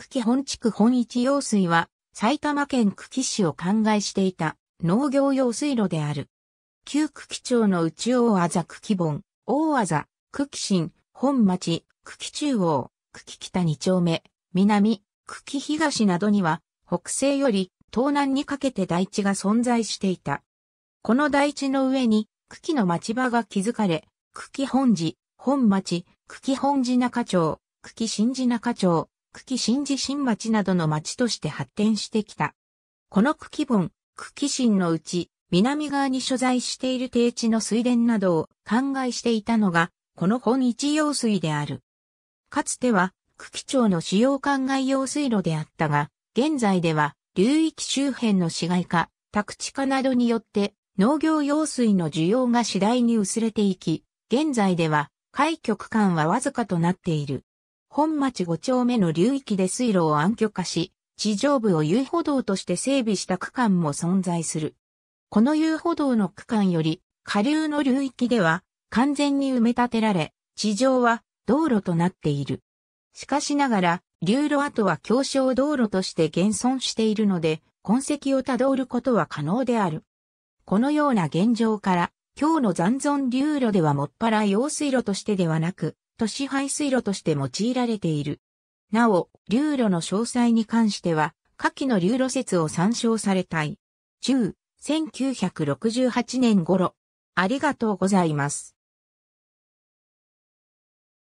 久喜本地区本一用水は、埼玉県久喜市を灌漑していた農業用水路である。旧久喜町の内大和久喜本、大和久喜新、本町、久喜中央、久喜北二丁目、南、久喜東などには、北西より東南にかけて台地が存在していた。この台地の上に、久喜の町場が築かれ、久喜本寺、本町、久喜本寺中町、久喜新寺中町、久喜新地新町などの町として発展してきた。この久喜本、久喜新のうち、南側に所在している低地の水田などを灌漑していたのが、この本一用水である。かつては、久喜町の主要灌漑用水路であったが、現在では、流域周辺の市街化、宅地化などによって、農業用水の需要が次第に薄れていき、現在では、海局間はわずかとなっている。本町五丁目の流域で水路を暗渠化し、地上部を遊歩道として整備した区間も存在する。この遊歩道の区間より、下流の流域では完全に埋め立てられ、地上は道路となっている。しかしながら、流路跡は狭小道路として現存しているので、痕跡をたどることは可能である。このような現状から、今日の残存流路ではもっぱら用水路としてではなく、都市排水路として用いられている。なお、流路の詳細に関しては、下記の流路説を参照されたい。中、1968年頃。ありがとうございます。